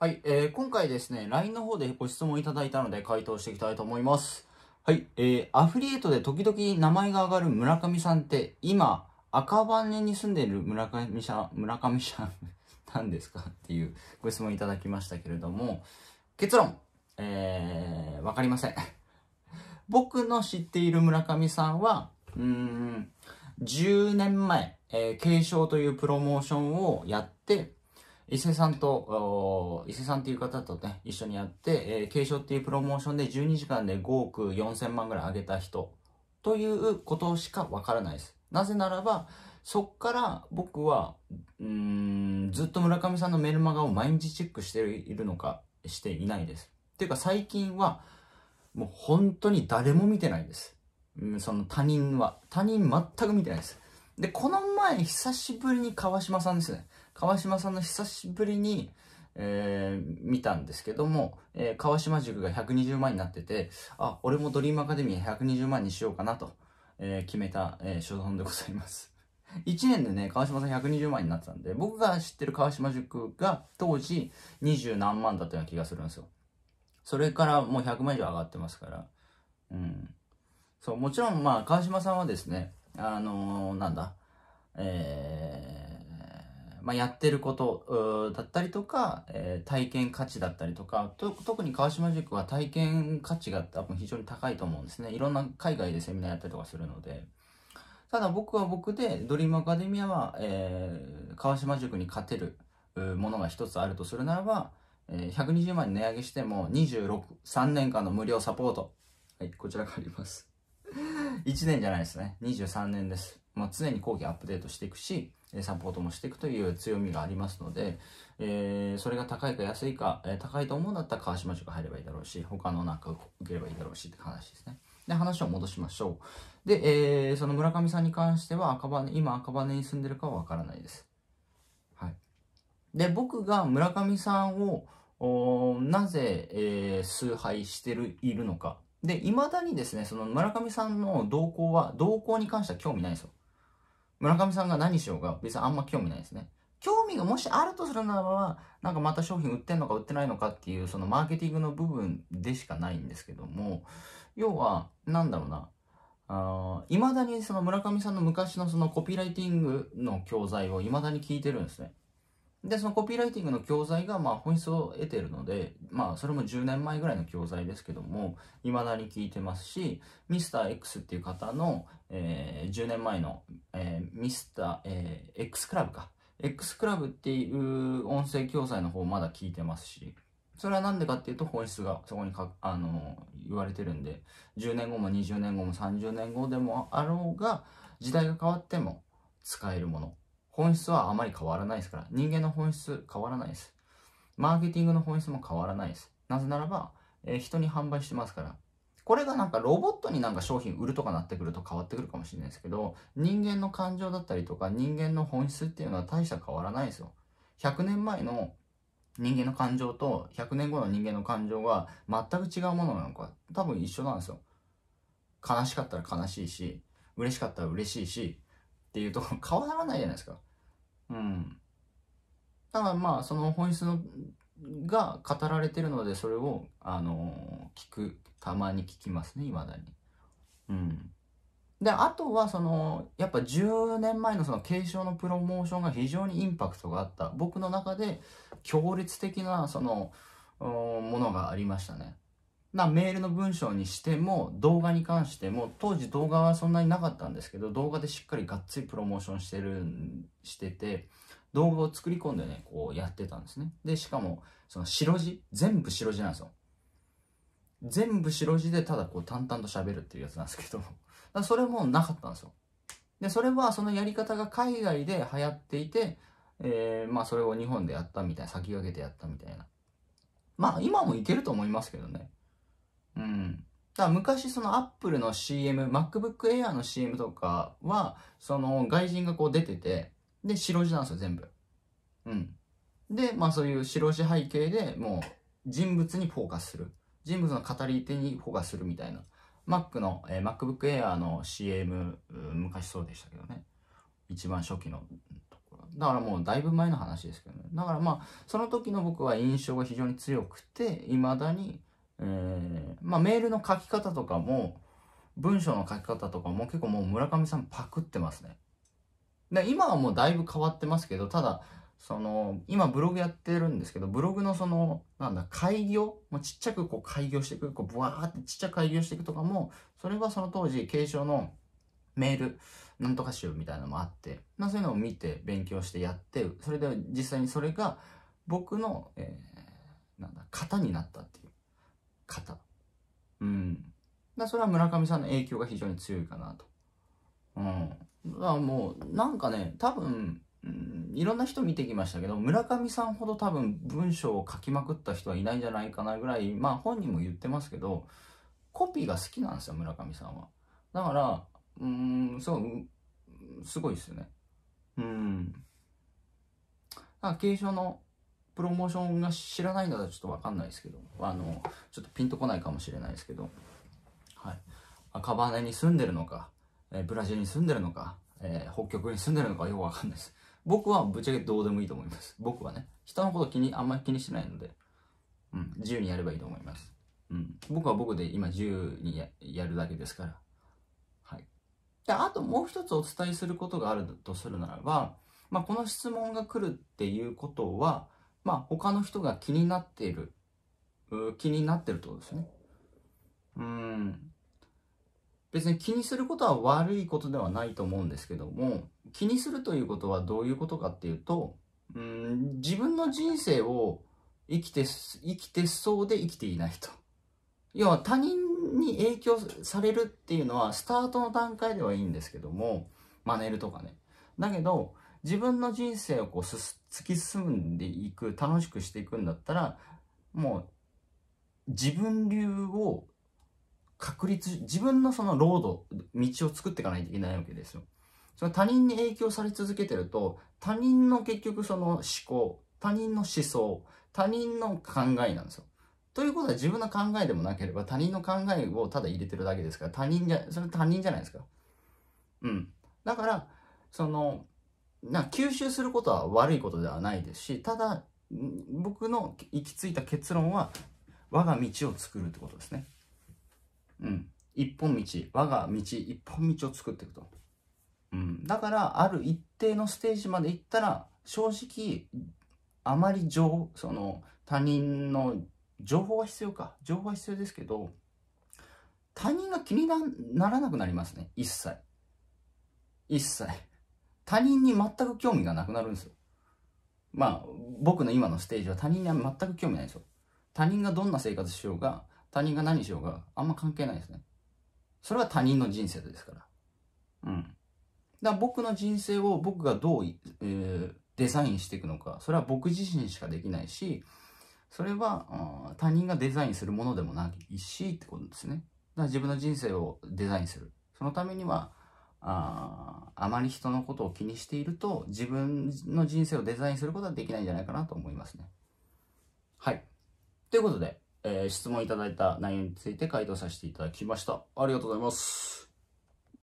はい、えー、今回ですね、LINE の方でご質問いただいたので回答していきたいと思います。はい、えー、アフリエイトで時々名前が上がる村上さんって、今、赤羽に住んでいる村上さん、村上さん なんですかっていうご質問いただきましたけれども、結論、えー、わかりません僕の知っている村上さんは、うん、10年前、えー、継承というプロモーションをやって、伊勢さんと、伊勢さんっていう方とね、一緒にやって、えー、継承っていうプロモーションで12時間で5億4 0万ぐらい上げた人ということしかわからないです。なぜならば、そっから僕は、うん、ずっと村上さんのメルマガを毎日チェックしているのか、していないです。っていうか最近は、もう本当に誰も見てないです。うん、その他人は。他人全く見てないです。で、この前久しぶりに川島さんですね。川島さんの久しぶりに、えー、見たんですけども、えー、川島塾が120万になってて、あ、俺もドリームアカデミー120万にしようかなと、えー、決めた、えー、所存でございます。1 年でね、川島さん120万になってたんで、僕が知ってる川島塾が当時20何万だったような気がするんですよ。それからもう100万以上上がってますから。うん。そう、もちろんまあ、川島さんはですね、あのー、なんだ、えー、まあ、やってることだったりとか、えー、体験価値だったりとか特に川島塾は体験価値が多分非常に高いと思うんですねいろんな海外でセミナーやったりとかするのでただ僕は僕でドリームアカデミアは、えー、川島塾に勝てるものが一つあるとするならば120万円値上げしても263年間の無料サポート、はい、こちらがあります1年じゃないですね。23年です。まあ、常に講義アップデートしていくし、サポートもしていくという強みがありますので、えー、それが高いか安いか、えー、高いと思うんだったら川島塾入ればいいだろうし、他のなんか受ければいいだろうしって話ですね。で、話を戻しましょう。で、えー、その村上さんに関しては赤羽、今赤羽に住んでるかはわからないです。はい。で、僕が村上さんを、なぜ、えー、崇拝してる、いるのかで、未だにですね、その村上さんの動向は、動向に関しては興味ないですよ。村上さんが何しようが別にあんま興味ないですね。興味がもしあるとするならば、なんかまた商品売ってんのか売ってないのかっていう、そのマーケティングの部分でしかないんですけども、要は、なんだろうな、いまだにその村上さんの昔のそのコピーライティングの教材をいまだに聞いてるんですね。で、そのコピーライティングの教材が、まあ、本質を得てるので、まあ、それも10年前ぐらいの教材ですけども、未だに聞いてますし、ミスター x っていう方の、えー、10年前の、えー、ミスター、えー、X クラブか。X クラブっていう音声教材の方まだ聞いてますし、それは何でかっていうと本質がそこにか、あの言われてるんで、10年後も20年後も30年後でもあろうが、時代が変わっても使えるもの本質はあまり変わらないですから、人間の本質変わらないです。マーケティングの本質も変わらないです。なぜならば、えー、人に販売してますから。これがなんかロボットになんか商品売るとかなってくると変わってくるかもしれないですけど、人間の感情だったりとか人間の本質っていうのは大した変わらないですよ。100年前の人間の感情と100年後の人間の感情が全く違うものなのか多分一緒なんですよ悲しかったら悲しいし嬉しかったら嬉しいしっていうところ変わらないじゃないですかうん。からまあ、その本質のが語られてるので、それを、あの聞く、たまに聞きますね、未だに。うん。で、あとは、その、やっぱ10年前のその継承のプロモーションが非常にインパクトがあった。僕の中で強烈的な、その、ものがありましたね。なメールの文章にしても動画に関しても当時動画はそんなになかったんですけど動画でしっかりがっつりプロモーションしてるしてて動画を作り込んでねこうやってたんですねでしかもその白字全部白字なんですよ全部白字でただこう淡々と喋るっていうやつなんですけど だそれもなかったんですよでそれはそのやり方が海外で流行っていて、えー、まあそれを日本でやったみたいな先駆けてやったみたいなまあ今もいけると思いますけどねうん。だから昔そのアップルの CM、MacBook Air の CM とかは、その外人がこう出てて、で、白地なんですよ、全部。うん。で、まあそういう白地背景でもう人物にフォーカスする。人物の語り手にフォーカスするみたいな。Mac の、えー、MacBook Air の CM、昔そうでしたけどね。一番初期のところ。だからもうだいぶ前の話ですけどね。だからまあ、その時の僕は印象が非常に強くて、未だにえー、まあ、メールの書き方とかも、文章の書き方とかも結構もう村上さんパクってますね。で今はもうだいぶ変わってますけど、ただ、その、今ブログやってるんですけど、ブログのその、なんだ、開業もうちっちゃくこう開業していく、こうブワーってちっちゃく開業していくとかも、それはその当時、継承のメール、なんとか集みたいなのもあって、まあ、そういうのを見て勉強してやって、それで実際にそれが僕の、えー、なんだ、型になったっていう。方。うん。だそれは村上さんの影響が非常に強いかなと。うん。だからもう、なんかね、多分、うん、いろんな人見てきましたけど、村上さんほど多分文章を書きまくった人はいないんじゃないかなぐらい、まあ本人も言ってますけど、コピーが好きなんですよ、村上さんは。だから、うん、そう、すごいですよね。うん。だから、継承のプロモーションが知らないのらちょっとわかんないですけど、あの、ちょっとピンとこないかもしれないですけど、はい。赤羽に住んでるのか、えー、ブラジルに住んでるのか、えー、北極に住んでるのかよくわかんないです。僕はぶっちゃけどうでもいいと思います。僕はね、人のこと気に、あんまり気にしてないので、うん、自由にやればいいと思います。うん、僕は僕で今自由にやるだけですから。はい。で、あともう一つお伝えすることがあるとするならば、まあ、この質問が来るっていうことは、まあ、他の人が気になっている、気になってるってことですね。うん。別に気にすることは悪いことではないと思うんですけども、気にするということはどういうことかっていうと、うん、自分の人生を生きて、生きてそうで生きていないと。要は他人に影響されるっていうのは、スタートの段階ではいいんですけども、真似るとかね。だけど、自分の人生をこう突き進んでいく、楽しくしていくんだったら、もう、自分流を確立、自分のそのロード、道を作っていかないといけないわけですよ。その他人に影響され続けてると、他人の結局その思考、他人の思想、他人の考えなんですよ。ということは自分の考えでもなければ他人の考えをただ入れてるだけですから、他人じゃ、それ他人じゃないですか。うん。だから、その、な吸収することは悪いことではないですしただ僕の行き着いた結論は我が道を作るってことですねうん一本道我が道一本道を作っていくと、うん、だからある一定のステージまで行ったら正直あまり情その他人の情報は必要か情報は必要ですけど他人が気にならなくなりますね一切一切他人に全く興味がなくなるんですよ。まあ、僕の今のステージは他人には全く興味ないですよ。他人がどんな生活しようが、他人が何しようが、あんま関係ないですね。それは他人の人生ですから。うん。だから僕の人生を僕がどう、えー、デザインしていくのか、それは僕自身しかできないし、それは他人がデザインするものでもないしってことですね。だから自分の人生をデザインする。そのためには、ああまり人のことを気にしていると自分の人生をデザインすることはできないんじゃないかなと思いますね。はい。ということで、えー、質問いただいた内容について回答させていただきました。ありがとうございます。